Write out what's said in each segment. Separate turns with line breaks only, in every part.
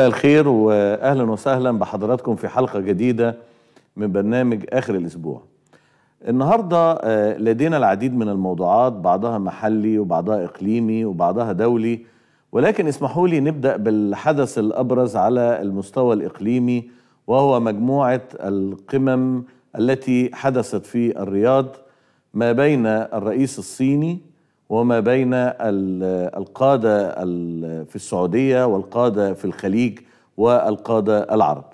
مساء الخير واهلا وسهلا بحضراتكم في حلقه جديده من برنامج اخر الاسبوع. النهارده آه، لدينا العديد من الموضوعات بعضها محلي وبعضها اقليمي وبعضها دولي ولكن اسمحوا لي نبدا بالحدث الابرز على المستوى الاقليمي وهو مجموعه القمم التي حدثت في الرياض ما بين الرئيس الصيني وما بين القادة في السعودية والقادة في الخليج والقادة العرب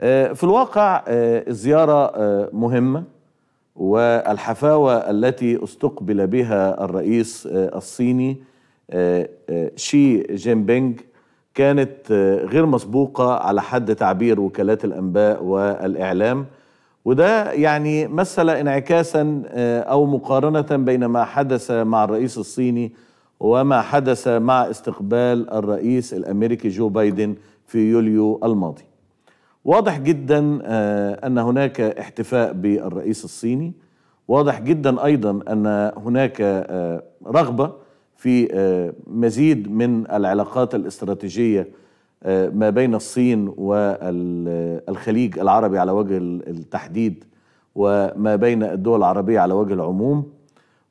آه، في الواقع آه، الزيارة آه، مهمة والحفاوة التي استقبل بها الرئيس الصيني شي جين بينغ كانت غير مسبوقة على حد تعبير وكالات الأنباء والإعلام وده يعني مثل انعكاسا آه، او مقارنه بين ما حدث مع الرئيس الصيني وما حدث مع استقبال الرئيس الامريكي جو بايدن في يوليو الماضي. واضح جدا آه، ان هناك احتفاء بالرئيس الصيني، واضح جدا ايضا ان هناك آه، رغبه في مزيد من العلاقات الاستراتيجيه آه، ما بين الصين والخليج العربي على وجه التحديد وما بين الدول العربية على وجه العموم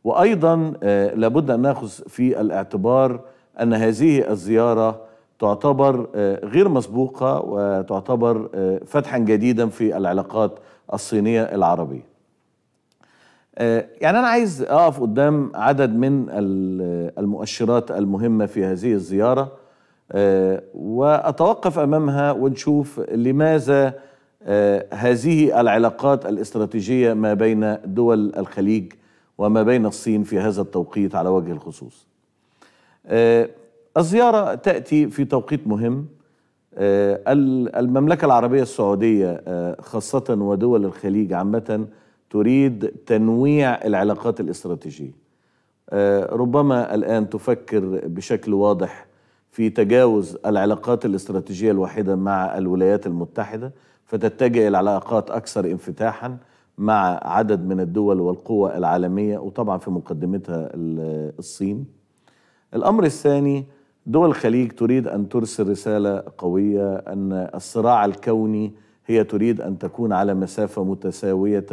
وأيضا آه، لابد أن نأخذ في الاعتبار أن هذه الزيارة تعتبر آه، غير مسبوقة وتعتبر فتحا جديدا في العلاقات الصينية العربية يعني أنا عايز أقف قدام عدد من المؤشرات المهمة في هذه الزيارة آه، واتوقف امامها ونشوف لماذا آه، هذه العلاقات الاستراتيجيه ما بين دول الخليج وما بين الصين في هذا التوقيت على وجه الخصوص. آه، الزياره تاتي في توقيت مهم المملكه العربيه السعوديه خاصه ودول الخليج عامه تريد تنويع العلاقات الاستراتيجيه. ربما الان تفكر بشكل واضح في تجاوز العلاقات الاستراتيجية الواحدة مع الولايات المتحدة فتتجه إلى علاقات أكثر انفتاحا مع عدد من الدول والقوى العالمية وطبعا في مقدمتها الصين الأمر الثاني دول الخليج تريد أن ترسل رسالة قوية أن الصراع الكوني هي تريد أن تكون على مسافة متساوية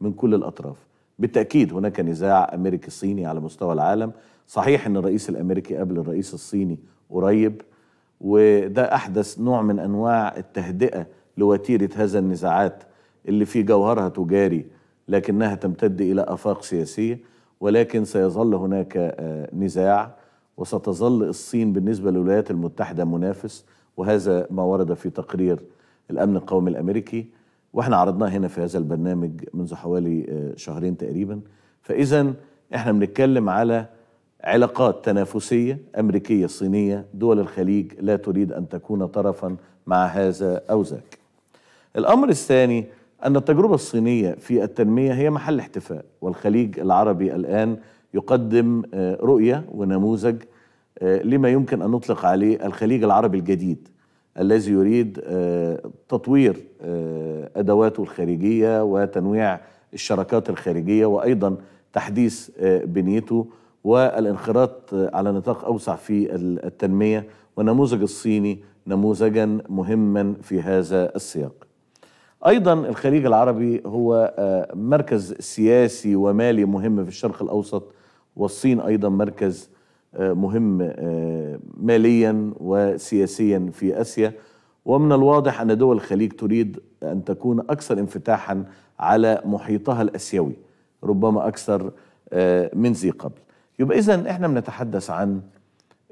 من كل الأطراف بالتأكيد هناك نزاع أمريكي صيني على مستوى العالم صحيح أن الرئيس الأمريكي قبل الرئيس الصيني قريب وده أحدث نوع من أنواع التهدئة لوتيرة هذا النزاعات اللي في جوهرها تجاري لكنها تمتد إلى آفاق سياسية ولكن سيظل هناك آه، نزاع وستظل الصين بالنسبة للولايات المتحدة منافس وهذا ما ورد في تقرير الأمن القومي الأمريكي واحنا عرضناه هنا في هذا البرنامج منذ حوالي آه، شهرين تقريبا فإذا احنا بنتكلم على علاقات تنافسية أمريكية صينية دول الخليج لا تريد أن تكون طرفا مع هذا أو ذاك الأمر الثاني أن التجربة الصينية في التنمية هي محل احتفاء والخليج العربي الآن يقدم آه، رؤية ونموذج آه، لما يمكن أن نطلق عليه الخليج العربي الجديد الذي يريد آه، تطوير أدواته الخارجية وتنويع الشراكات الخارجية وأيضا تحديث بنيته والانخراط على نطاق أوسع في التنمية ونموذج الصيني نموذجا مهما في هذا السياق أيضا الخليج العربي هو آه، مركز سياسي ومالي مهم في الشرق الأوسط والصين أيضا مركز آه، مهم آه، ماليا وسياسيا في آسيا ومن الواضح أن دول الخليج تريد أن تكون أكثر انفتاحا على محيطها الأسيوي ربما أكثر من ذي قبل يبقى إذا إحنا بنتحدث عن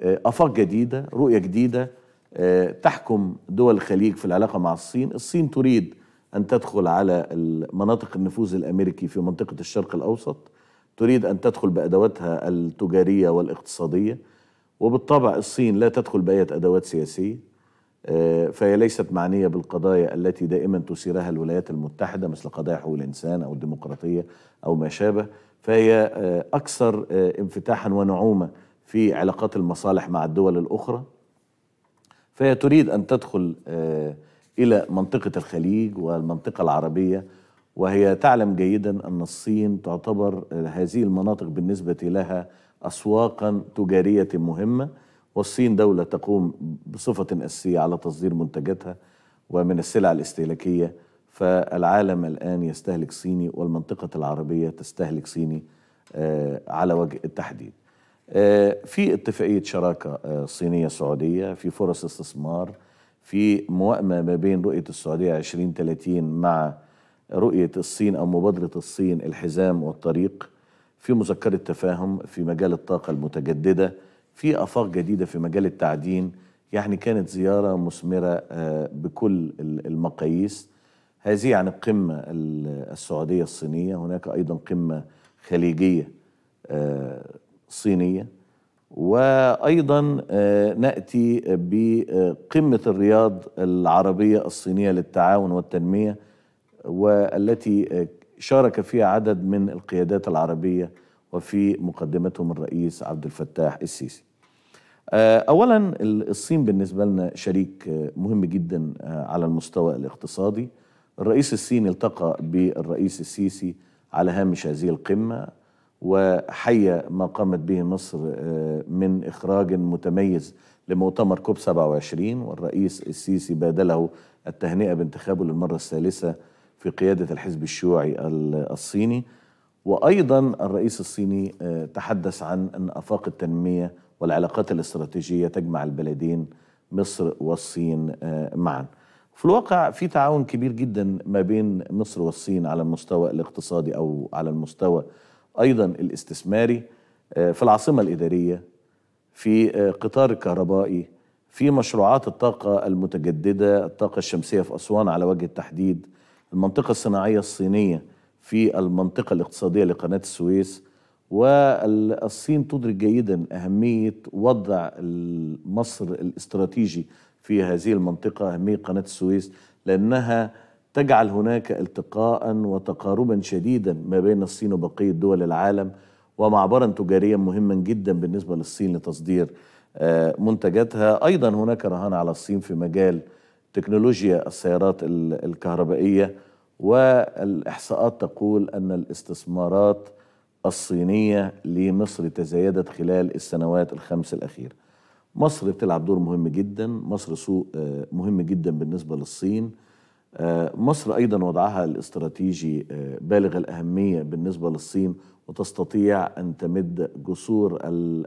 آه، آفاق جديدة رؤية جديدة آه، تحكم دول الخليج في العلاقة مع الصين الصين تريد أن تدخل على مناطق النفوذ الأمريكي في منطقة الشرق الأوسط تريد أن تدخل بأدواتها التجارية والاقتصادية وبالطبع الصين لا تدخل بأية أدوات سياسية آه، فهي ليست معنية بالقضايا التي دائما تثيرها الولايات المتحدة مثل قضايا حقوق الإنسان أو الديمقراطية أو ما شابه فهي آه، أكثر آه، انفتاحا ونعومة في علاقات المصالح مع الدول الأخرى فهي تريد أن تدخل آه، إلى منطقة الخليج والمنطقة العربية وهي تعلم جيدا أن الصين تعتبر هذه المناطق بالنسبة لها أسواقا تجارية مهمة والصين دولة تقوم بصفة أساسية على تصدير منتجاتها ومن السلع الاستهلاكية فالعالم الآن يستهلك صيني والمنطقة العربية تستهلك صيني آه، على وجه التحديد آه، في اتفاقية شراكة آه، صينية سعودية في فرص استثمار في موائمة ما بين رؤية السعودية 2030 مع رؤية الصين أو مبادرة الصين الحزام والطريق في مذكرة تفاهم في مجال الطاقة المتجددة في آفاق جديدة في مجال التعدين يعني كانت زيارة مثمرة بكل المقاييس هذه يعني القمة السعودية الصينية هناك أيضا قمة خليجية آه، صينية وأيضا آه، نأتي بقمة الرياض العربية الصينية للتعاون والتنمية والتي آه، شارك فيها عدد من القيادات العربية وفي مقدمتهم الرئيس عبد الفتاح السيسي أولا الصين بالنسبة لنا شريك مهم جدا على المستوى الاقتصادي الرئيس الصيني التقى بالرئيس السيسي على هامش هذه القمة وحي ما قامت به مصر آه، من إخراج متميز لمؤتمر كوب 27 والرئيس السيسي بادله التهنئة بانتخابه للمرة الثالثة في قيادة الحزب الشيوعي الصيني وأيضا الرئيس الصيني آه، تحدث عن أن أفاق التنمية والعلاقات الاستراتيجية تجمع البلدين مصر والصين آه، معا في الواقع في تعاون كبير جدا ما بين مصر والصين على المستوى الاقتصادي او على المستوى ايضا الاستثماري آه، في العاصمه الاداريه في آه، قطار الكهربائي في مشروعات الطاقه المتجدده الطاقه الشمسيه في اسوان على وجه التحديد المنطقه الصناعيه الصينيه في المنطقه الاقتصاديه لقناه السويس والصين تدرك جيدا اهميه وضع مصر الاستراتيجي في هذه المنطقة أهمية قناة السويس لأنها تجعل هناك التقاء وتقاربا شديدا ما بين الصين وبقية دول العالم ومعبرا تجاريا مهما جدا بالنسبة للصين لتصدير آه، منتجاتها أيضا هناك رهان على الصين في مجال تكنولوجيا السيارات الكهربائية والإحصاءات تقول أن الاستثمارات الصينية لمصر تزايدت خلال السنوات الخمس الأخيرة مصر بتلعب دور مهم جدا مصر سوق آه، مهم جدا بالنسبة للصين آه، مصر أيضا وضعها الاستراتيجي آه، بالغ الأهمية بالنسبة للصين وتستطيع أن تمد جسور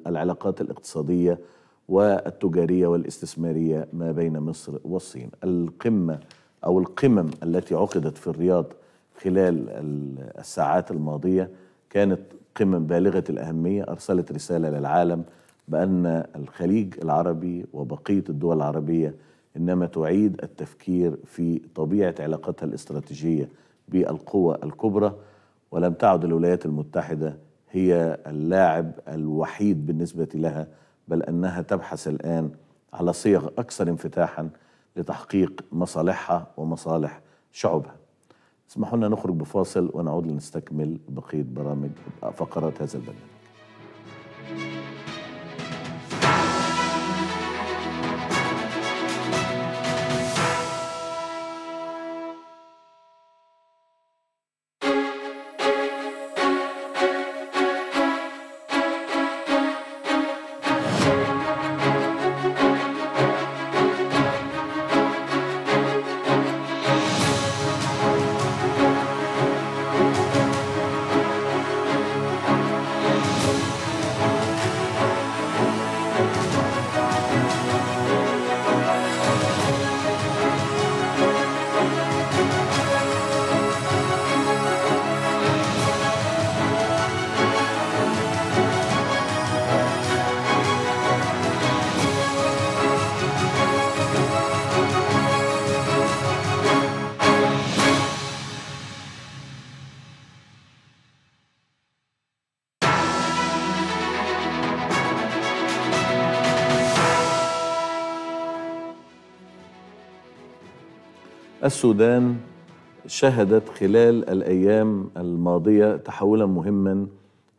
العلاقات الاقتصادية والتجارية والاستثمارية ما بين مصر والصين القمة أو القمم التي عقدت في الرياض خلال الساعات الماضية كانت قمم بالغة الأهمية أرسلت رسالة للعالم بأن الخليج العربي وبقية الدول العربية إنما تعيد التفكير في طبيعة علاقتها الاستراتيجية بالقوى الكبرى ولم تعد الولايات المتحدة هي اللاعب الوحيد بالنسبة لها بل أنها تبحث الآن على صيغ أكثر انفتاحا لتحقيق مصالحها ومصالح شعوبها اسمحوا لنا نخرج بفاصل ونعود لنستكمل بقية برامج فقرات هذا البرنامج السودان شهدت خلال الايام الماضيه تحولا مهما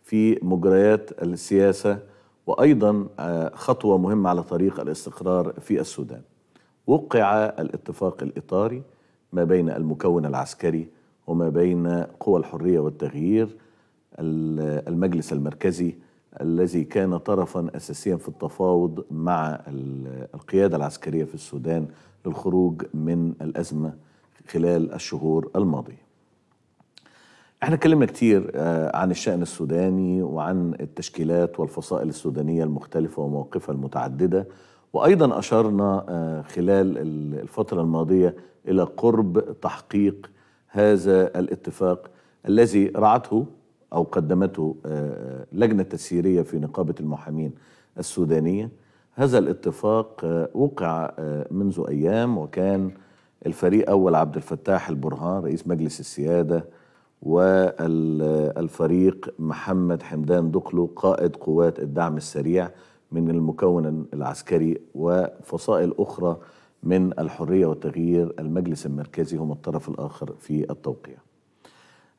في مجريات السياسه وايضا آه، خطوه مهمه على طريق الاستقرار في السودان. وقع الاتفاق الاطاري ما بين المكون العسكري وما بين قوى الحريه والتغيير المجلس المركزي الذي كان طرفا اساسيا في التفاوض مع القياده العسكريه في السودان للخروج من الازمه خلال الشهور الماضية احنا اتكلمنا كتير آه، عن الشأن السوداني وعن التشكيلات والفصائل السودانية المختلفة ومواقفها المتعددة وأيضا أشرنا آه، خلال الفترة الماضية إلى قرب تحقيق هذا الاتفاق الذي رعته أو قدمته آه، لجنة تسييرية في نقابة المحامين السودانية هذا الاتفاق وقع منذ أيام وكان الفريق أول عبد الفتاح البرهان رئيس مجلس السيادة والفريق محمد حمدان دقلو قائد قوات الدعم السريع من المكون العسكري وفصائل أخرى من الحرية والتغيير المجلس المركزي هم الطرف الآخر في التوقيع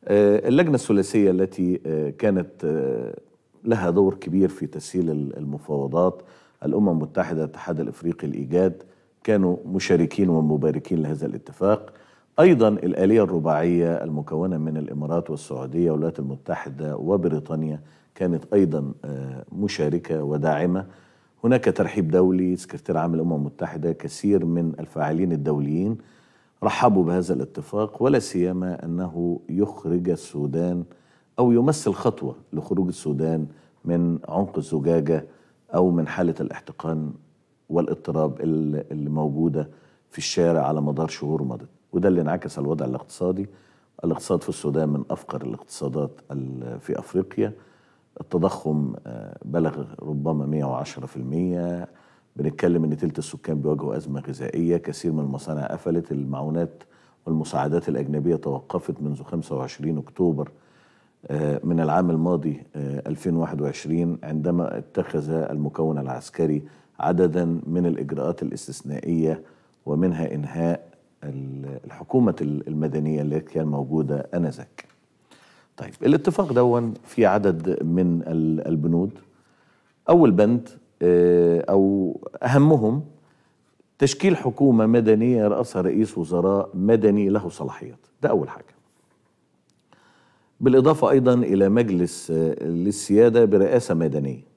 آه، اللجنة الثلاثية التي آه، كانت آه، لها دور كبير في تسهيل المفاوضات الأمم المتحدة الاتحاد الإفريقي الإيجاد كانوا مشاركين ومباركين لهذا الاتفاق أيضا الآلية الرباعية المكونة من الإمارات والسعودية والولايات المتحدة وبريطانيا كانت أيضا آه، مشاركة وداعمة هناك ترحيب دولي سكرتير عام الأمم المتحدة كثير من الفاعلين الدوليين رحبوا بهذا الاتفاق ولا سيما أنه يخرج السودان أو يمثل خطوة لخروج السودان من عمق الزجاجة أو من حالة الاحتقان والاضطراب اللي موجوده في الشارع على مدار شهور مضت وده اللي انعكس على الوضع الاقتصادي الاقتصاد في السودان من افقر الاقتصادات في افريقيا التضخم آه، بلغ ربما 110% بنتكلم ان تلت السكان بيواجهوا ازمه غذائيه كثير من المصانع قفلت المعونات والمساعدات الاجنبيه توقفت منذ 25 اكتوبر آه، من العام الماضي 2021 آه، عندما اتخذ المكون العسكري عددا من الإجراءات الاستثنائية ومنها إنهاء الحكومة المدنية اللي كان موجودة أنذاك طيب الاتفاق دون في عدد من البنود أول بند آه، أو أهمهم تشكيل حكومة مدنية راسها رئيس وزراء مدني له صلاحيات ده أول حاجة بالإضافة أيضا إلى مجلس آه، للسيادة برئاسة مدنية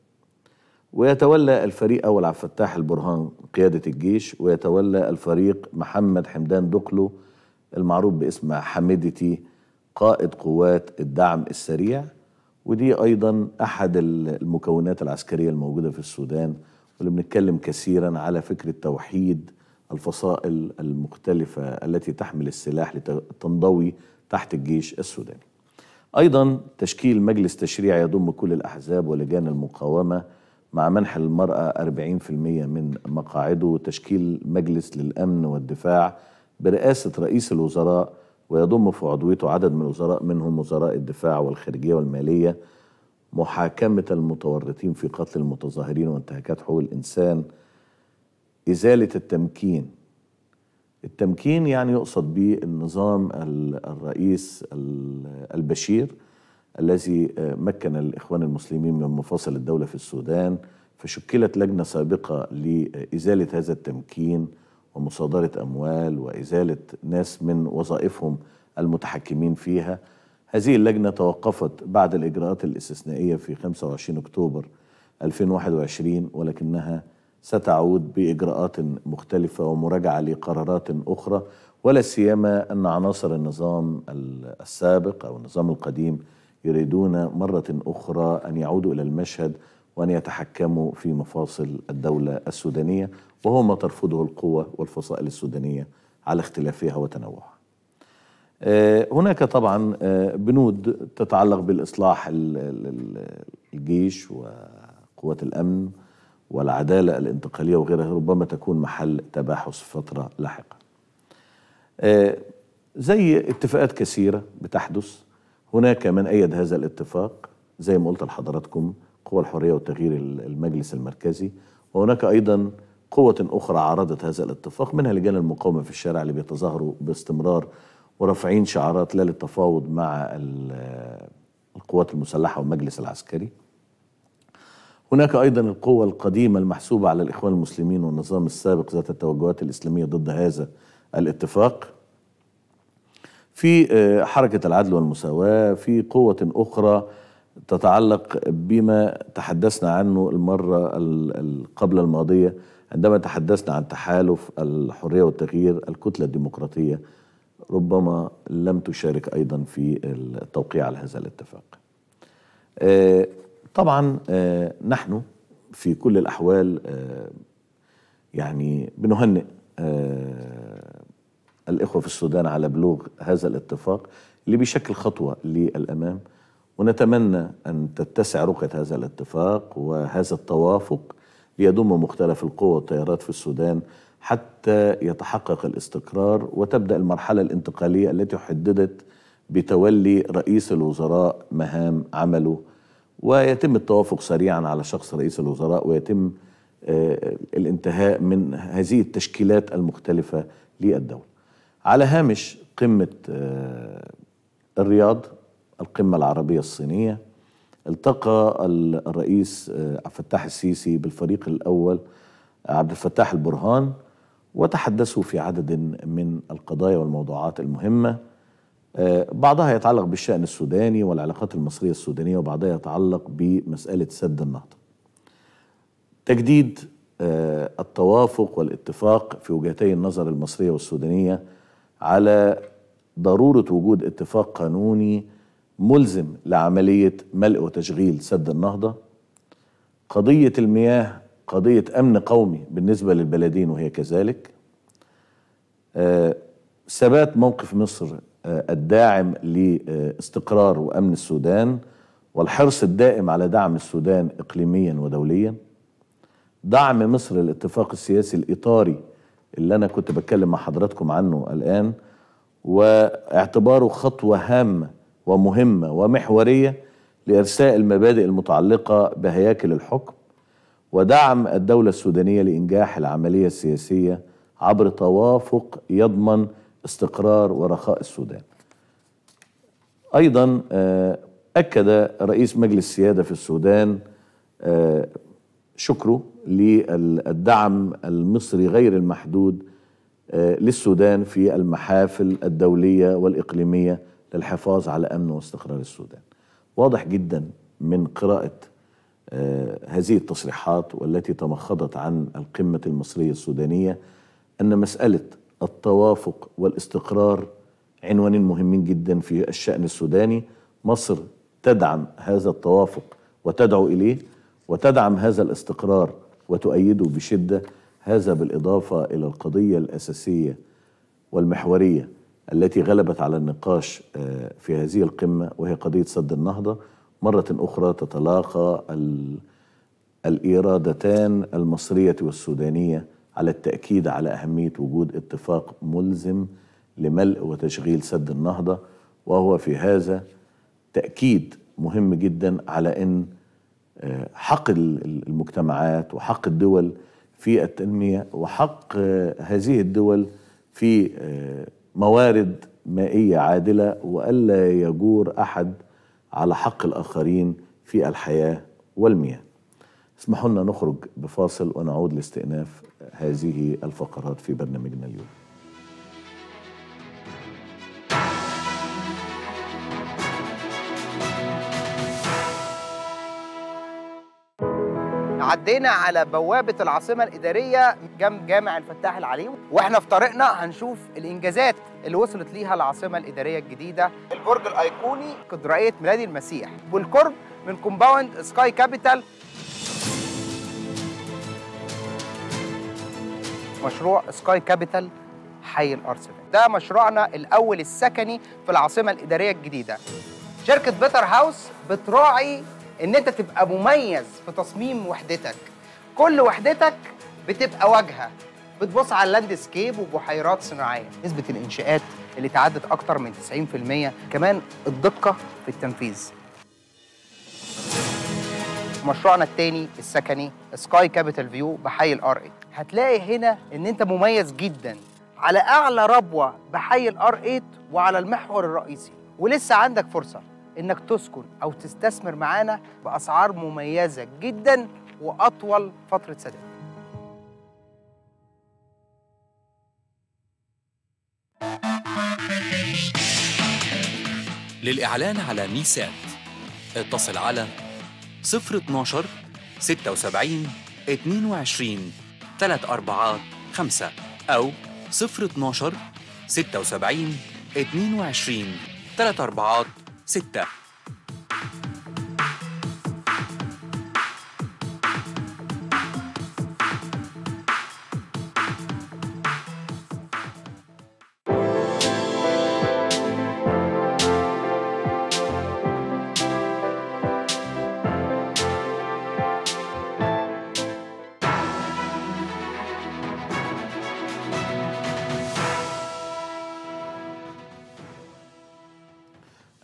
ويتولى الفريق أول عبد الفتاح البرهان قيادة الجيش ويتولى الفريق محمد حمدان دقلو المعروف باسم حميدتي قائد قوات الدعم السريع ودي أيضا أحد المكونات العسكرية الموجودة في السودان واللي بنتكلم كثيرا على فكرة توحيد الفصائل المختلفة التي تحمل السلاح لتنضوي تحت الجيش السوداني أيضا تشكيل مجلس تشريع يضم كل الأحزاب ولجان المقاومة مع منح المرأة 40% من مقاعده تشكيل مجلس للأمن والدفاع برئاسة رئيس الوزراء ويضم في عضويته عدد من الوزراء منهم وزراء الدفاع والخارجية والمالية محاكمة المتورطين في قتل المتظاهرين وانتهاكات حقوق الإنسان إزالة التمكين التمكين يعني يقصد به النظام الرئيس البشير الذي آه، مكن الإخوان المسلمين من مفاصل الدولة في السودان فشكلت لجنة سابقة لإزالة هذا التمكين ومصادرة أموال وإزالة ناس من وظائفهم المتحكمين فيها هذه اللجنة توقفت بعد الإجراءات الاستثنائية في 25 أكتوبر 2021 ولكنها ستعود بإجراءات مختلفة ومراجعة لقرارات أخرى ولا سيما أن عناصر النظام السابق أو النظام القديم يريدون مرة أخرى أن يعودوا إلى المشهد وأن يتحكموا في مفاصل الدولة السودانية وهو ما ترفضه القوة والفصائل السودانية على اختلافها وتنوعها آه، هناك طبعا آه، بنود تتعلق بالإصلاح الجيش وقوات الأمن والعدالة الانتقالية وغيرها ربما تكون محل تباحث فترة لاحقة آه، زي اتفاقات كثيرة بتحدث هناك من أيد هذا الاتفاق زي ما قلت لحضراتكم قوى الحرية والتغيير المجلس المركزي وهناك أيضا قوة أخرى عارضت هذا الاتفاق منها لجان المقاومة في الشارع اللي بيتظاهروا باستمرار ورافعين شعارات لا للتفاوض مع القوات المسلحة والمجلس العسكري هناك أيضا القوة القديمة المحسوبة على الإخوان المسلمين والنظام السابق ذات التوجهات الإسلامية ضد هذا الاتفاق في آه، حركة العدل والمساواة في قوة أخرى تتعلق بما تحدثنا عنه المرة قبل الماضية عندما تحدثنا عن تحالف الحرية والتغيير الكتلة الديمقراطية ربما لم تشارك أيضا في التوقيع على هذا الاتفاق آه، طبعا آه، نحن في كل الأحوال يعني بنهنئ الإخوة في السودان على بلوغ هذا الاتفاق اللي بيشكل خطوة للأمام ونتمنى أن تتسع رقعة هذا الاتفاق وهذا التوافق ليضم مختلف القوى والتيارات في السودان حتى يتحقق الاستقرار وتبدأ المرحلة الانتقالية التي حددت بتولي رئيس الوزراء مهام عمله ويتم التوافق سريعا على شخص رئيس الوزراء ويتم آه، الانتهاء من هذه التشكيلات المختلفة للدولة على هامش قمة آه، الرياض القمة العربية الصينية التقى الرئيس آه، عبد الفتاح السيسي بالفريق الأول عبد الفتاح البرهان وتحدثوا في عدد من القضايا والموضوعات المهمة آه، بعضها يتعلق بالشأن السوداني والعلاقات المصرية السودانية وبعضها يتعلق بمسألة سد النهضة تجديد التوافق والاتفاق في وجهتي النظر المصرية والسودانية على ضروره وجود اتفاق قانوني ملزم لعمليه ملء وتشغيل سد النهضه قضيه المياه قضيه امن قومي بالنسبه للبلدين وهي كذلك آه، ثبات موقف مصر آه، الداعم لاستقرار وامن السودان والحرص الدائم على دعم السودان اقليميا ودوليا دعم مصر الاتفاق السياسي الاطاري اللي انا كنت بتكلم مع حضراتكم عنه الان واعتباره خطوه هامه ومهمه ومحوريه لارساء المبادئ المتعلقه بهياكل الحكم ودعم الدوله السودانيه لانجاح العمليه السياسيه عبر توافق يضمن استقرار ورخاء السودان. ايضا آه، اكد رئيس مجلس السياده في السودان آه، شكره للدعم المصري غير المحدود آه، للسودان في المحافل الدولية والإقليمية للحفاظ على أمن واستقرار السودان واضح جدا من قراءة آه، هذه التصريحات والتي تمخضت عن القمة المصرية السودانية أن مسألة التوافق والاستقرار عنوانين مهمين جدا في الشأن السوداني مصر تدعم هذا التوافق وتدعو إليه وتدعم هذا الاستقرار وتؤيده بشده هذا بالاضافه الى القضيه الاساسيه والمحوريه التي غلبت على النقاش آه، في هذه القمه وهي قضيه سد النهضه مره اخرى تتلاقى الإيرادتان المصرية والسودانية على التأكيد على أهمية وجود اتفاق ملزم لملء وتشغيل سد النهضة وهو في هذا تأكيد مهم جدا على أن حق المجتمعات وحق الدول في التنميه وحق آه، هذه الدول في آه، موارد مائيه عادله والا يجور احد على حق الاخرين في الحياه والمياه. اسمحوا لنا نخرج بفاصل ونعود لاستئناف هذه الفقرات في برنامجنا اليوم.
عدينا على بوابة العاصمة الإدارية جنب جامع الفتاح العليم وإحنا في طريقنا هنشوف الإنجازات اللي وصلت ليها العاصمة الإدارية الجديدة البرج الأيقوني كدرائية ميلاد المسيح والقرب من كومباوند سكاي كابيتال مشروع سكاي كابيتال حي الأرسنال ده مشروعنا الأول السكني في العاصمة الإدارية الجديدة شركة بيتر هاوس بتراعي ان انت تبقى مميز في تصميم وحدتك كل وحدتك بتبقى واجهه بتبص على اللاندسكيب وبحيرات صناعيه نسبه الانشاءات اللي تعدت اكتر من 90% كمان الدقه في التنفيذ مشروعنا الثاني السكني سكاي كابيتال فيو بحي الار اي هتلاقي هنا ان انت مميز جدا على اعلى ربوه بحي الار 8 وعلى المحور الرئيسي ولسه عندك فرصه انك تسكن او تستثمر معانا باسعار مميزه جدا واطول فتره سداد للإعلان على ميسات اتصل على 012 76 22 345 5 أو 012 76 22 345 ستة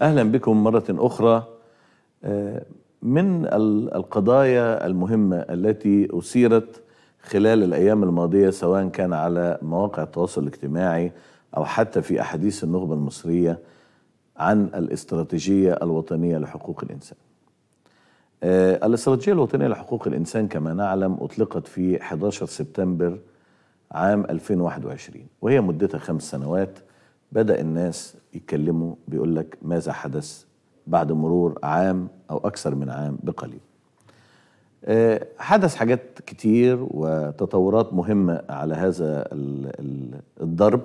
اهلا بكم مره اخرى آه، من القضايا المهمه التي اثيرت خلال الايام الماضيه سواء كان على مواقع التواصل الاجتماعي او حتى في احاديث النخبه المصريه عن الاستراتيجيه الوطنيه لحقوق الانسان. آه، الاستراتيجيه الوطنيه لحقوق الانسان كما نعلم اطلقت في 11 سبتمبر عام 2021 وهي مدتها خمس سنوات بدأ الناس يتكلموا بيقول لك ماذا حدث بعد مرور عام أو أكثر من عام بقليل آه، حدث حاجات كتير وتطورات مهمة على هذا الضرب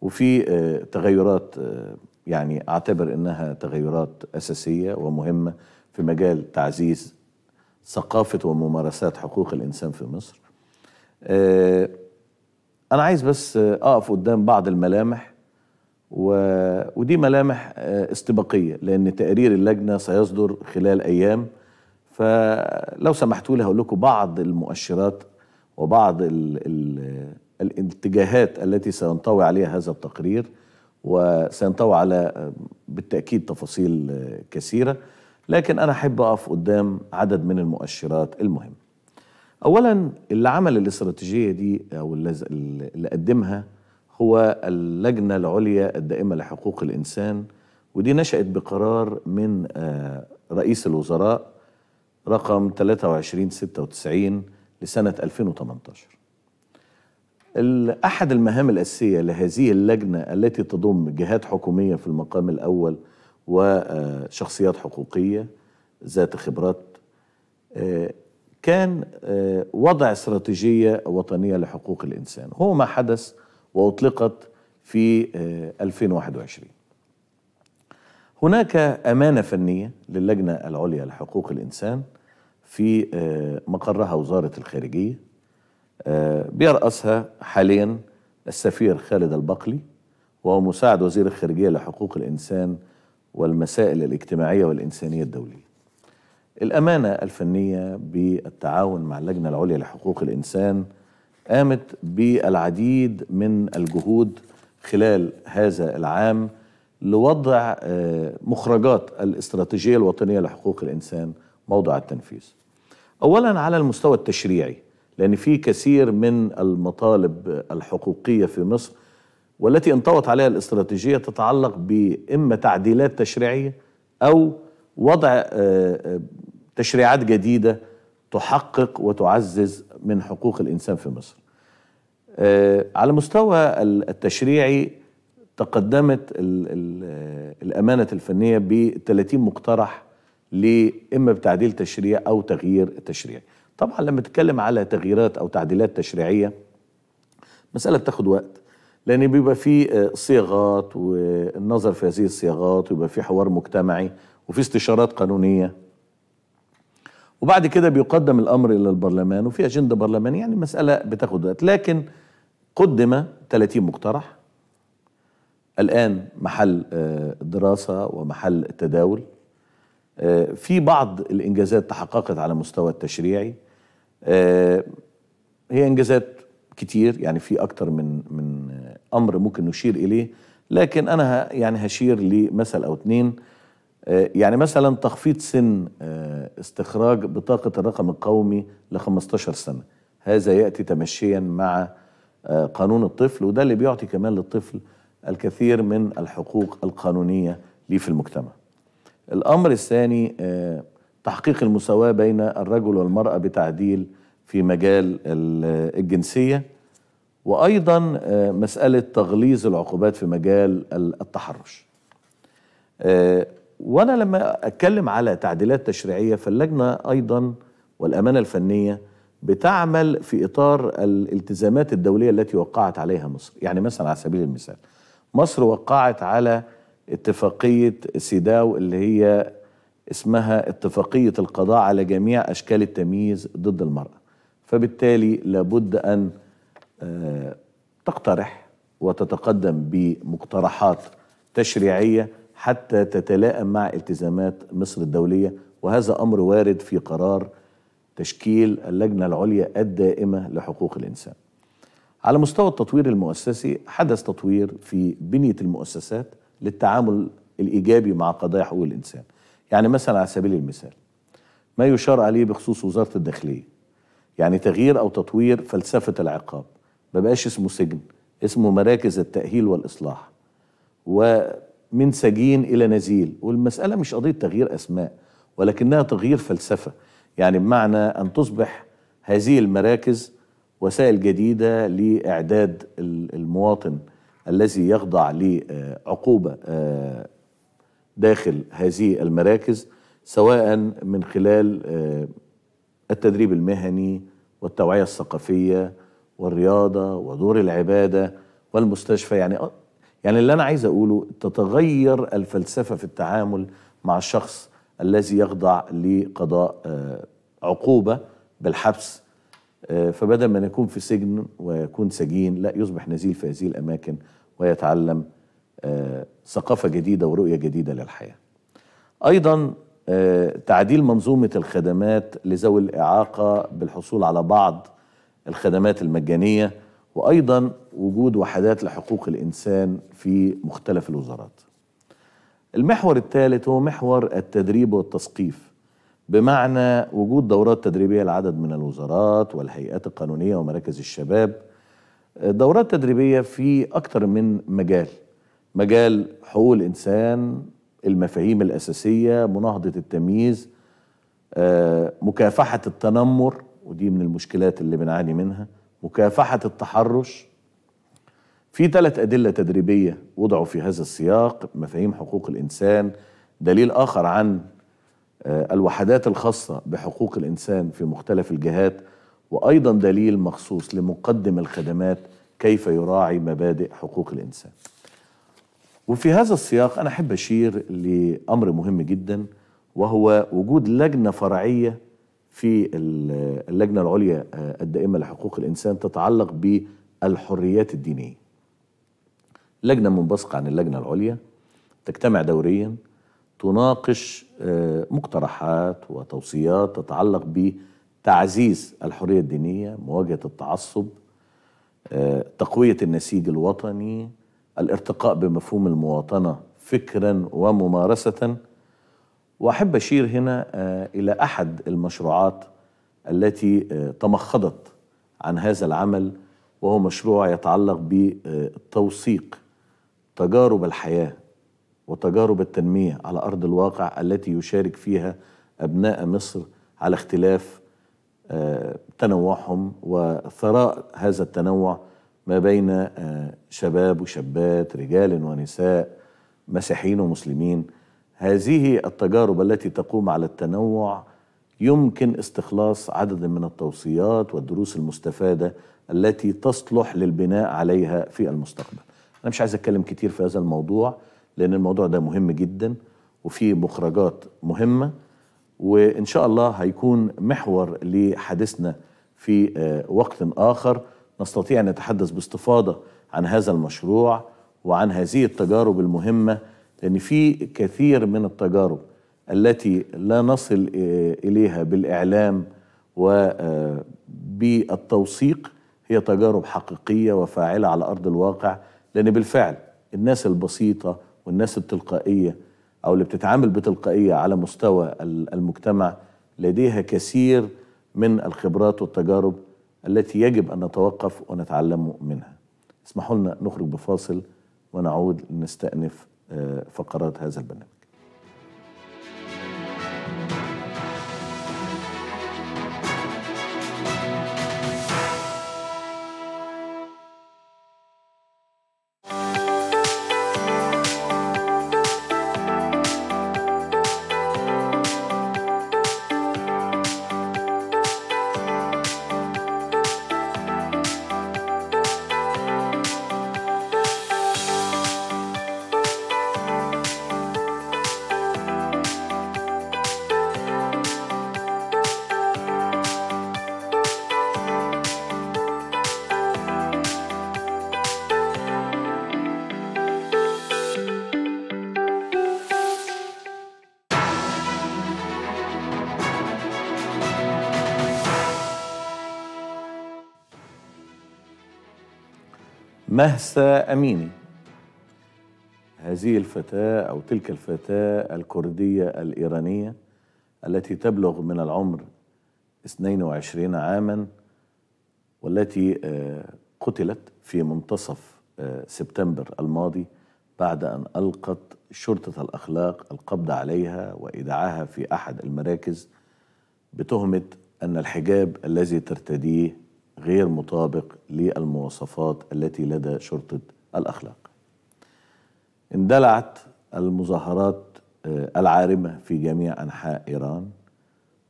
وفي آه، تغيرات آه، يعني أعتبر أنها تغيرات أساسية ومهمة في مجال تعزيز ثقافة وممارسات حقوق الإنسان في مصر أنا عايز بس أقف قدام بعض الملامح و... ودي ملامح آه، استباقيه لان تقرير اللجنه سيصدر خلال ايام فلو سمحتوا لي هقول لكم بعض المؤشرات وبعض ال... ال... الاتجاهات التي سينطوي عليها هذا التقرير وسينطوي على آه، بالتاكيد تفاصيل آه، كثيره لكن انا احب اقف قدام عدد من المؤشرات المهمه. اولا اللي عمل الاستراتيجيه دي او اللي قدمها هو اللجنة العليا الدائمة لحقوق الإنسان ودي نشأت بقرار من آه، رئيس الوزراء رقم 2396 لسنة 2018 أحد المهام الأساسية لهذه اللجنة التي تضم جهات حكومية في المقام الأول وشخصيات آه، حقوقية ذات خبرات آه، كان وضع استراتيجية وطنية لحقوق الإنسان هو ما حدث وأطلقت في 2021 آه، هناك أمانة فنية للجنة العليا لحقوق الإنسان في آه، مقرها وزارة الخارجية آه، بيرأسها حاليا السفير خالد البقلي وهو مساعد وزير الخارجية لحقوق الإنسان والمسائل الاجتماعية والإنسانية الدولية الأمانة الفنية بالتعاون مع اللجنة العليا لحقوق الإنسان قامت بالعديد من الجهود خلال هذا العام لوضع آه، مخرجات الاستراتيجية الوطنية لحقوق الإنسان موضع التنفيذ أولا على المستوى التشريعي لأن في كثير من المطالب الحقوقية في مصر والتي انطوت عليها الاستراتيجية تتعلق بإما تعديلات تشريعية أو وضع آه، آه، تشريعات جديدة تحقق وتعزز من حقوق الإنسان في مصر آه، على مستوى التشريعي تقدمت آه، الأمانة الفنية ب 30 مقترح إما بتعديل تشريع أو تغيير تشريعي طبعا لما تتكلم على تغييرات أو تعديلات تشريعية مسألة بتاخد وقت لأن بيبقى في آه، صياغات والنظر في هذه الصياغات ويبقى في حوار مجتمعي وفي استشارات قانونية وبعد كده بيقدم الأمر إلى البرلمان وفي أجندة برلمانية يعني مسألة بتاخد وقت لكن قدم 30 مقترح الآن محل آه، دراسة ومحل تداول آه، في بعض الإنجازات تحققت على مستوى التشريعي آه، هي إنجازات كتير يعني في أكتر من من أمر ممكن نشير إليه لكن أنا يعني هشير لمثل أو اتنين يعني مثلا تخفيض سن استخراج بطاقة الرقم القومي ل 15 سنة هذا يأتي تمشيا مع آه، قانون الطفل وده اللي بيعطي كمان للطفل الكثير من الحقوق القانونية ليه في المجتمع الأمر الثاني آه، تحقيق المساواة بين الرجل والمرأة بتعديل في مجال الجنسية وأيضا آه، مسألة تغليظ العقوبات في مجال التحرش وأنا لما أتكلم على تعديلات تشريعية فاللجنة أيضا والأمانة الفنية بتعمل في اطار الالتزامات الدوليه التي وقعت عليها مصر، يعني مثلا على سبيل المثال مصر وقعت على اتفاقيه سيداو اللي هي اسمها اتفاقيه القضاء على جميع اشكال التمييز ضد المراه. فبالتالي لابد ان آه، تقترح وتتقدم بمقترحات تشريعيه حتى تتلائم مع التزامات مصر الدوليه وهذا امر وارد في قرار تشكيل اللجنة العليا الدائمة لحقوق الإنسان على مستوى التطوير المؤسسي حدث تطوير في بنية المؤسسات للتعامل الإيجابي مع قضايا حقوق الإنسان يعني مثلا على سبيل المثال ما يشار عليه بخصوص وزارة الداخلية يعني تغيير أو تطوير فلسفة العقاب ما بقاش اسمه سجن اسمه مراكز التأهيل والإصلاح ومن سجين إلى نزيل والمسألة مش قضية تغيير أسماء ولكنها تغيير فلسفة يعني بمعنى أن تصبح هذه المراكز وسائل جديدة لإعداد المواطن الذي يخضع لعقوبة آه، داخل هذه المراكز سواء من خلال آه، التدريب المهني والتوعية الثقافية والرياضة ودور العبادة والمستشفى يعني آه، يعني اللي أنا عايز أقوله تتغير الفلسفة في التعامل مع الشخص الذي يخضع لقضاء آه، عقوبة بالحبس آه، فبدل ما يكون في سجن ويكون سجين لا يصبح نزيل في هذه الأماكن ويتعلم آه، ثقافة جديدة ورؤية جديدة للحياة أيضا تعديل منظومة الخدمات لذوي الإعاقة بالحصول على بعض الخدمات المجانية وأيضا وجود وحدات لحقوق الإنسان في مختلف الوزارات المحور الثالث هو محور التدريب والتثقيف بمعنى وجود دورات تدريبية لعدد من الوزارات والهيئات القانونية ومراكز الشباب دورات تدريبية في أكثر من مجال مجال حقوق الإنسان المفاهيم الأساسية مناهضة التمييز آه، مكافحة التنمر ودي من المشكلات اللي بنعاني منها مكافحة التحرش في ثلاث أدلة تدريبية وضعوا في هذا السياق مفاهيم حقوق الإنسان دليل آخر عن آه، الوحدات الخاصة بحقوق الإنسان في مختلف الجهات وأيضا دليل مخصوص لمقدم الخدمات كيف يراعي مبادئ حقوق الإنسان وفي هذا السياق أنا أحب أشير لأمر مهم جدا وهو وجود لجنة فرعية في اللجنة العليا آه، الدائمة لحقوق الإنسان تتعلق بالحريات الدينية لجنة منبثقة عن اللجنة العليا تجتمع دوريا تناقش آه، مقترحات وتوصيات تتعلق بتعزيز الحرية الدينية مواجهة التعصب آه، تقوية النسيج الوطني الارتقاء بمفهوم المواطنة فكرا وممارسة وأحب أشير هنا آه، إلى أحد المشروعات التي تمخضت عن هذا العمل وهو مشروع يتعلق بتوثيق تجارب الحياه وتجارب التنميه على ارض الواقع التي يشارك فيها ابناء مصر على اختلاف آه، تنوعهم وثراء هذا التنوع ما بين آه، شباب وشابات رجال ونساء مسيحيين ومسلمين هذه التجارب التي تقوم على التنوع يمكن استخلاص عدد من التوصيات والدروس المستفاده التي تصلح للبناء عليها في المستقبل انا مش عايز اتكلم كتير في هذا الموضوع لان الموضوع ده مهم جدا وفيه مخرجات مهمه وان شاء الله هيكون محور لحديثنا في آه، وقت اخر نستطيع ان نتحدث باستفاضه عن هذا المشروع وعن هذه التجارب المهمه لان في كثير من التجارب التي لا نصل آه، اليها بالاعلام وبالتوثيق آه، هي تجارب حقيقيه وفاعله على ارض الواقع لان بالفعل الناس البسيطه والناس التلقائيه او اللي بتتعامل بتلقائيه على مستوى المجتمع لديها كثير من الخبرات والتجارب التي يجب ان نتوقف ونتعلم منها. اسمحوا لنا نخرج بفاصل ونعود لنستأنف آه، فقرات هذا البرنامج. مهسا أميني هذه الفتاة أو تلك الفتاة الكردية الإيرانية التي تبلغ من العمر 22 عاما والتي آه، قتلت في منتصف آه، سبتمبر الماضي بعد أن ألقت شرطة الأخلاق القبض عليها وإدعاها في أحد المراكز بتهمة أن الحجاب الذي ترتديه غير مطابق للمواصفات التي لدى شرطة الأخلاق اندلعت المظاهرات آه، العارمة في جميع أنحاء إيران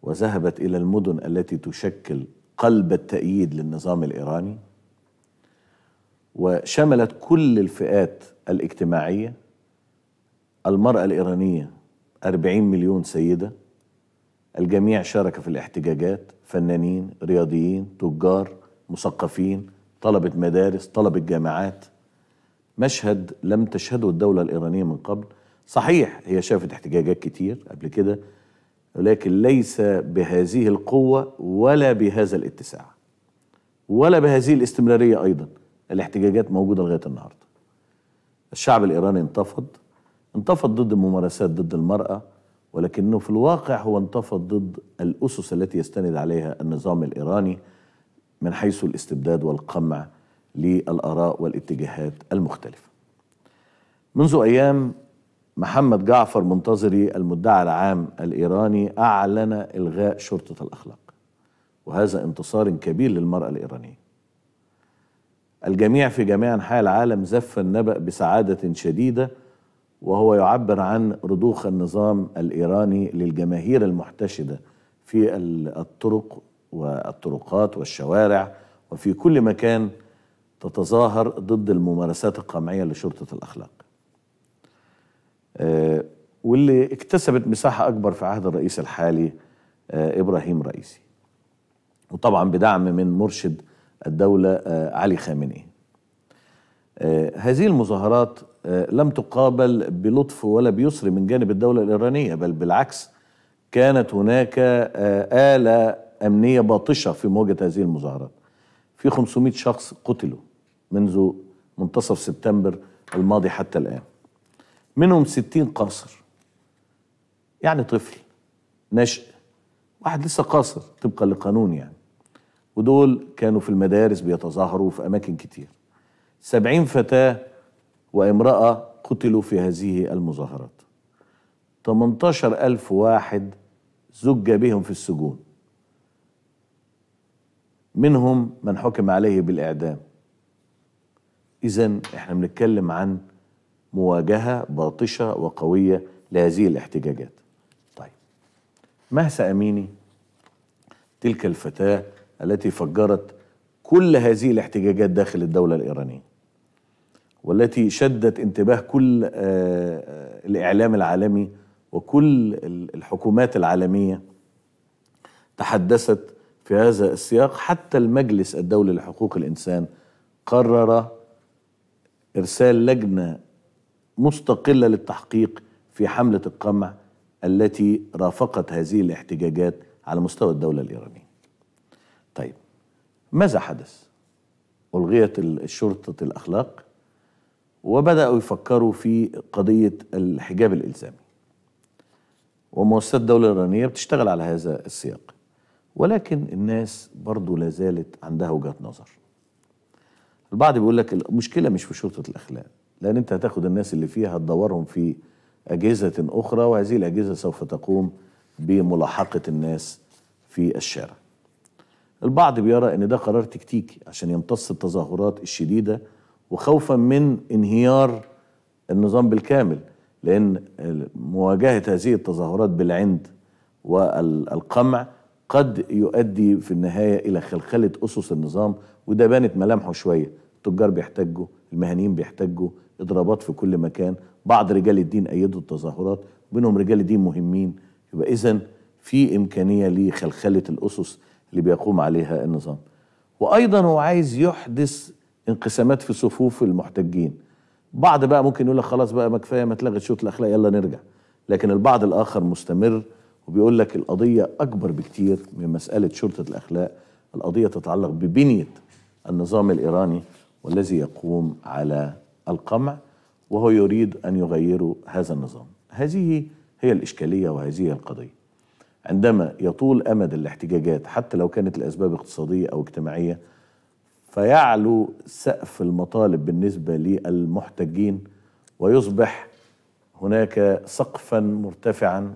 وذهبت إلى المدن التي تشكل قلب التأييد للنظام الإيراني وشملت كل الفئات الاجتماعية المرأة الإيرانية 40 مليون سيدة الجميع شارك في الاحتجاجات فنانين رياضيين تجار مثقفين طلبة مدارس طلبة جامعات مشهد لم تشهده الدولة الإيرانية من قبل صحيح هي شافت احتجاجات كتير قبل كده ولكن ليس بهذه القوة ولا بهذا الاتساع ولا بهذه الاستمرارية أيضا الاحتجاجات موجودة لغاية النهاردة الشعب الإيراني انتفض انتفض ضد الممارسات ضد المرأة ولكنه في الواقع هو انتفض ضد الأسس التي يستند عليها النظام الإيراني من حيث الاستبداد والقمع للآراء والاتجاهات المختلفة منذ أيام محمد جعفر منتظري المدعي العام الإيراني أعلن إلغاء شرطة الأخلاق وهذا انتصار كبير للمرأة الإيرانية الجميع في جميع أنحاء العالم زف النبأ بسعادة شديدة وهو يعبر عن رضوخ النظام الإيراني للجماهير المحتشدة في الطرق والطرقات والشوارع وفي كل مكان تتظاهر ضد الممارسات القمعية لشرطة الأخلاق آه، واللي اكتسبت مساحة أكبر في عهد الرئيس الحالي آه، إبراهيم رئيسي وطبعا بدعم من مرشد الدولة آه، علي خامنئي هذه المظاهرات لم تقابل بلطف ولا بيسر من جانب الدولة الإيرانية بل بالعكس كانت هناك آلة أمنية باطشة في مواجهة هذه المظاهرات في 500 شخص قتلوا منذ منتصف سبتمبر الماضي حتى الآن منهم 60 قاصر يعني طفل نشئ واحد لسه قاصر طبقا لقانون يعني ودول كانوا في المدارس بيتظاهروا في أماكن كتير 70 فتاة وامرأة قتلوا في هذه المظاهرات 18 ألف واحد زج بهم في السجون منهم من حكم عليه بالإعدام إذا إحنا بنتكلم عن مواجهة باطشة وقوية لهذه الاحتجاجات طيب مهسا أميني تلك الفتاة التي فجرت كل هذه الاحتجاجات داخل الدولة الإيرانية والتي شدت انتباه كل آه، آه، الإعلام العالمي وكل الحكومات العالمية تحدثت في هذا السياق حتى المجلس الدولي لحقوق الإنسان قرر إرسال لجنة مستقلة للتحقيق في حملة القمع التي رافقت هذه الاحتجاجات على مستوى الدولة الإيرانية طيب ماذا حدث؟ ألغيت الشرطة الأخلاق وبدأوا يفكروا في قضية الحجاب الإلزامي ومؤسسات الدولة الإيرانية بتشتغل على هذا السياق ولكن الناس برضو لا زالت عندها وجهة نظر البعض بيقول لك المشكلة مش في شرطة الأخلاق لأن أنت هتاخد الناس اللي فيها هتدورهم في أجهزة أخرى وهذه الأجهزة سوف تقوم بملاحقة الناس في الشارع البعض بيرى أن ده قرار تكتيكي عشان يمتص التظاهرات الشديدة وخوفا من انهيار النظام بالكامل لأن مواجهة هذه التظاهرات بالعند والقمع قد يؤدي في النهايه الى خلخله اسس النظام وده بانت ملامحه شويه التجار بيحتاجوا المهنيين بيحتاجوا اضرابات في كل مكان بعض رجال الدين ايدوا التظاهرات بينهم رجال الدين مهمين يبقى اذا في امكانيه لخلخله الاسس اللي بيقوم عليها النظام وايضا هو عايز يحدث انقسامات في صفوف المحتجين بعض بقى ممكن يقول لك خلاص بقى ما كفايه ما تلغي شوط الاخلاق يلا نرجع لكن البعض الاخر مستمر وبيقول لك القضية أكبر بكتير من مسألة شرطة الأخلاق القضية تتعلق ببنية النظام الإيراني والذي يقوم على القمع وهو يريد أن يغيروا هذا النظام هذه هي الإشكالية وهذه هي القضية عندما يطول أمد الاحتجاجات حتى لو كانت الأسباب اقتصادية أو اجتماعية فيعلو سقف المطالب بالنسبة للمحتجين ويصبح هناك سقفا مرتفعا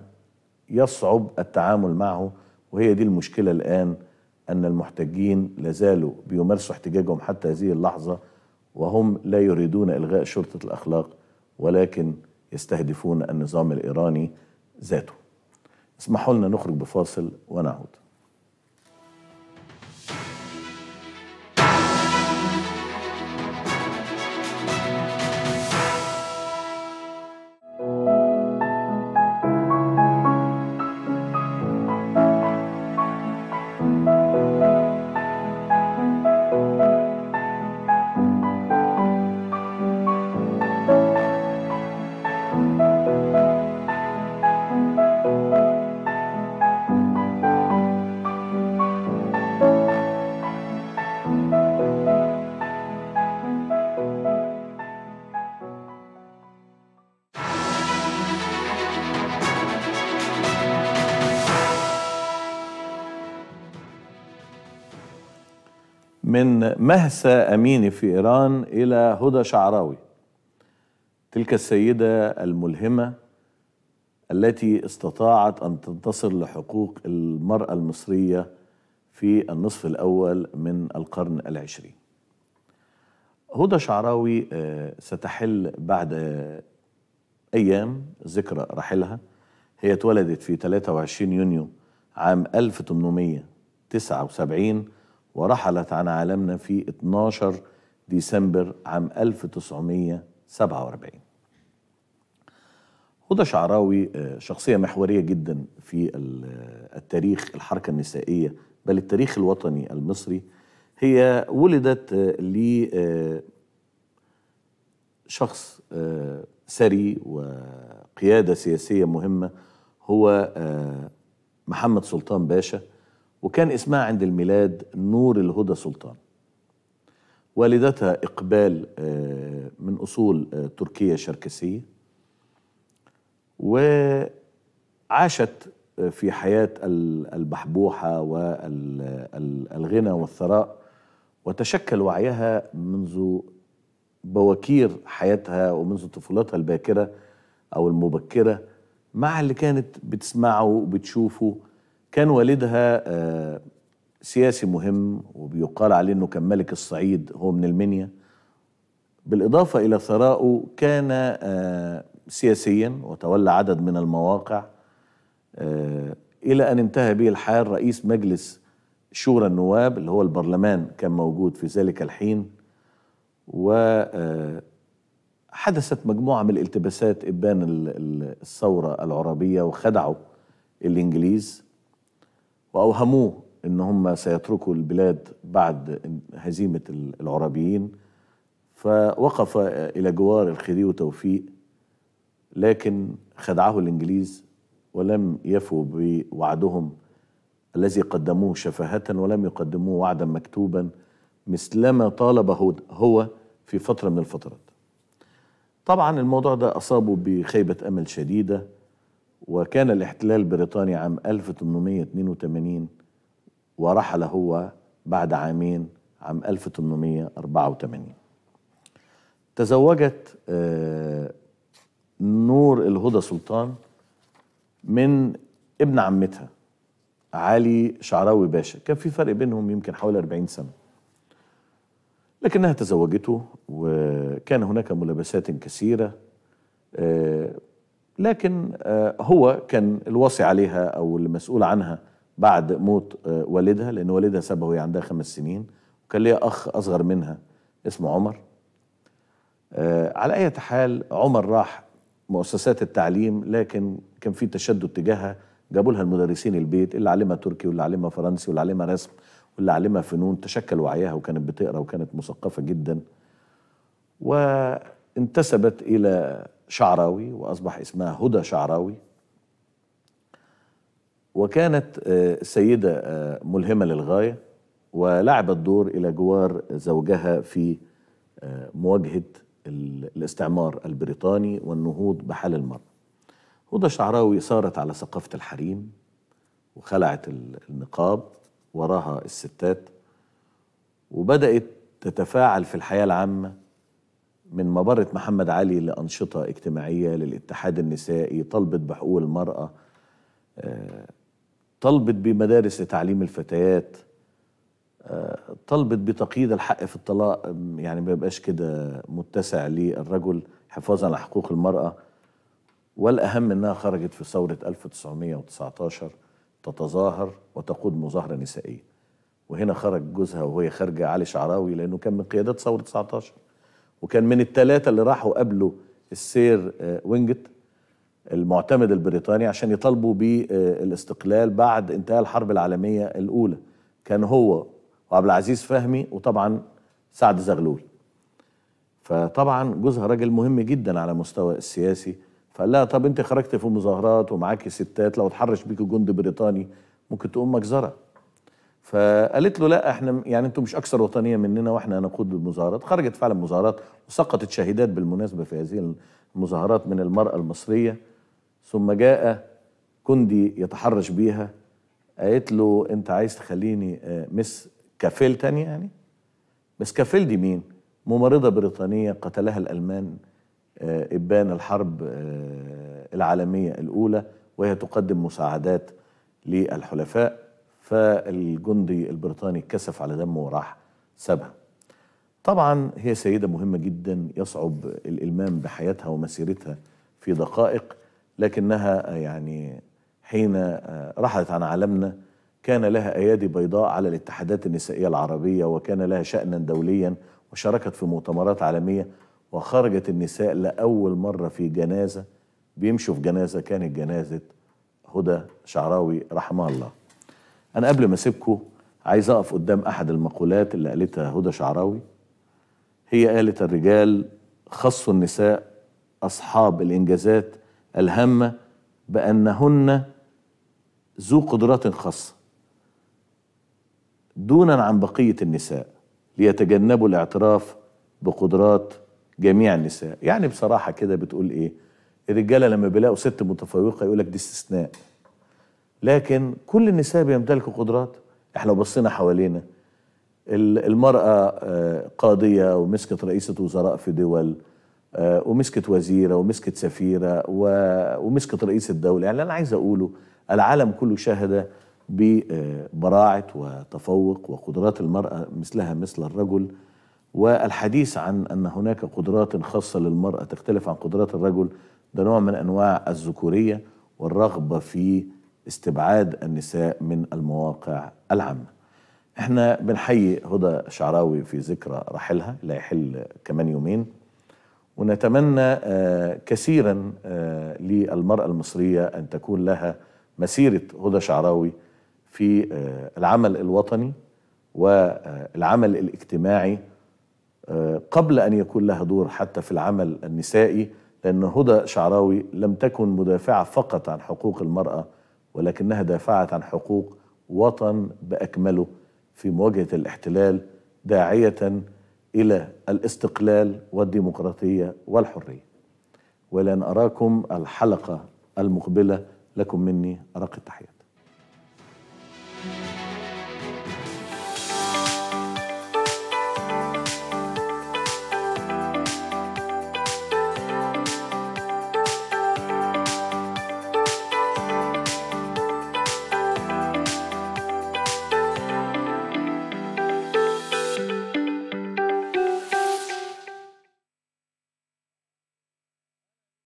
يصعب التعامل معه وهي دي المشكلة الآن أن المحتجين لازالوا بيمارسوا احتجاجهم حتى هذه اللحظة وهم لا يريدون إلغاء شرطة الأخلاق ولكن يستهدفون النظام الإيراني ذاته اسمحوا لنا نخرج بفاصل ونعود من مهسا أميني في إيران إلى هدى شعراوي تلك السيدة الملهمة التي استطاعت أن تنتصر لحقوق المرأة المصرية في النصف الأول من القرن العشرين هدى شعراوي آه، ستحل بعد أيام ذكرى رحلها هي اتولدت في 23 يونيو عام 1879 ورحلت عن عالمنا في 12 ديسمبر عام 1947 هدى شعراوي آه، شخصية محورية جدا في آه، التاريخ الحركة النسائية بل التاريخ الوطني المصري هي ولدت آه، ل شخص ثري وقيادة سياسية مهمة هو محمد سلطان باشا وكان اسمها عند الميلاد نور الهدى سلطان والدتها إقبال آه، من أصول آه، تركية شركسية وعاشت آه، في حياة البحبوحة والغنى والثراء وتشكل وعيها منذ بواكير حياتها ومنذ طفولتها الباكرة أو المبكرة مع اللي كانت بتسمعه وبتشوفه كان والدها آه، سياسي مهم وبيقال عليه انه كان ملك الصعيد هو من المنيا بالاضافه الى ثرائه كان آه، سياسيا وتولى عدد من المواقع آه، الى ان انتهى به الحال رئيس مجلس شورى النواب اللي هو البرلمان كان موجود في ذلك الحين وحدثت مجموعه من الالتباسات ابان الثوره العربيه وخدعوا الانجليز وأوهموه أن هم سيتركوا البلاد بعد هزيمة العربيين فوقف إلى جوار الخدي وتوفيق لكن خدعه الإنجليز ولم يفوا بوعدهم الذي قدموه شفاهة ولم يقدموه وعدا مكتوبا مثلما طالبه هو في فترة من الفترات طبعا الموضوع ده أصابه بخيبة أمل شديدة وكان الاحتلال البريطاني عام 1882 ورحل هو بعد عامين عام 1884 تزوجت آه، نور الهدى سلطان من ابن عمتها علي شعراوي باشا كان في فرق بينهم يمكن حوالي 40 سنة لكنها تزوجته وكان هناك ملابسات كثيرة آه، لكن آه، هو كان الوصي عليها أو المسؤول عنها بعد موت آه، والدها لأن والدها سابها وهي عندها خمس سنين وكان ليها أخ أصغر منها اسمه عمر آه، على أي حال عمر راح مؤسسات التعليم لكن كان في تشدد تجاهها جابوا لها المدرسين البيت اللي علمها تركي واللي علمها فرنسي واللي علمها رسم واللي علمها فنون تشكل وعيها وكانت بتقرا وكانت مثقفه جدا وانتسبت الى شعراوي وأصبح اسمها هدى شعراوي وكانت آه، سيدة آه، ملهمة للغاية ولعبت دور إلى جوار زوجها في آه، مواجهة الاستعمار البريطاني والنهوض بحال المرأة هدى شعراوي صارت على ثقافة الحريم وخلعت النقاب وراها الستات وبدأت تتفاعل في الحياة العامة من مبرة محمد علي لأنشطة اجتماعية للاتحاد النسائي طلبت بحقوق المرأة آه، طلبت بمدارس لتعليم الفتيات آه، طلبت بتقييد الحق في الطلاق يعني ما يبقاش كده متسع للرجل حفاظا على حقوق المرأة والأهم أنها خرجت في ثورة 1919 تتظاهر وتقود مظاهرة نسائية وهنا خرج جوزها وهي خارجة علي شعراوي لأنه كان من قيادات ثورة 19 وكان من الثلاثه اللي راحوا قابلوا السير آه، وينجت المعتمد البريطاني عشان يطالبوا بالاستقلال بعد انتهاء الحرب العالميه الاولى كان هو وعبد العزيز فهمي وطبعا سعد زغلول فطبعا جوزها راجل مهم جدا على مستوى السياسي فقال لها طب انت خرجت في مظاهرات ومعاكي ستات لو اتحرش بيك جندي بريطاني ممكن تقوم مجزره فقالت له لا احنا يعني انتم مش اكثر وطنيه مننا واحنا هنقود المظاهرات خرجت فعلا مظاهرات وسقطت شهيدات بالمناسبه في هذه المظاهرات من المراه المصريه ثم جاء كندي يتحرش بيها قالت له انت عايز تخليني آه، مس كافيل تاني يعني مس كافيل دي مين ممرضه بريطانيه قتلها الالمان آه، ابان الحرب آه، العالميه الاولى وهي تقدم مساعدات للحلفاء فالجندي البريطاني اتكسف على دمه وراح سابها طبعا هي سيدة مهمة جدا يصعب الإلمام بحياتها ومسيرتها في دقائق لكنها آه، يعني حين آه، رحلت عن عالمنا كان لها أيادي بيضاء على الاتحادات النسائية العربية وكان لها شأنا دوليا وشاركت في مؤتمرات عالمية وخرجت النساء لأول مرة في جنازة بيمشوا في جنازة كانت جنازة هدى شعراوي رحمه الله أنا قبل ما أسيبكم عايز أقف قدام أحد المقولات اللي قالتها هدى شعراوي هي قالت الرجال خصوا النساء أصحاب الإنجازات الهامة بأنهن ذو قدرات خاصة دونا عن بقية النساء ليتجنبوا الاعتراف بقدرات جميع النساء يعني بصراحة كده بتقول إيه الرجالة لما بيلاقوا ست متفوقة يقولك دي استثناء لكن كل النساء بيمتلكوا قدرات احنا لو بصينا حوالينا المرأة آه، قاضية ومسكت رئيسة وزراء في دول آه، ومسكت وزيرة ومسكت سفيرة ومسكت رئيس الدولة يعني اللي أنا عايز أقوله العالم كله شهد ببراعة وتفوق وقدرات المرأة مثلها مثل الرجل والحديث عن أن هناك قدرات خاصة للمرأة تختلف عن قدرات الرجل ده نوع من أنواع الذكورية والرغبة في استبعاد النساء من المواقع العامة احنا بنحيي هدى شعراوي في ذكرى رحلها لا يحل كمان يومين ونتمنى آه، كثيرا آه، للمرأة المصرية أن تكون لها مسيرة هدى شعراوي في آه، العمل الوطني والعمل الاجتماعي قبل أن يكون لها دور حتى في العمل النسائي لأن هدى شعراوي لم تكن مدافعة فقط عن حقوق المرأة ولكنها دافعت عن حقوق وطن باكمله في مواجهه الاحتلال داعيه الى الاستقلال والديمقراطيه والحريه. ولن اراكم الحلقه المقبله لكم مني ارق التحيه.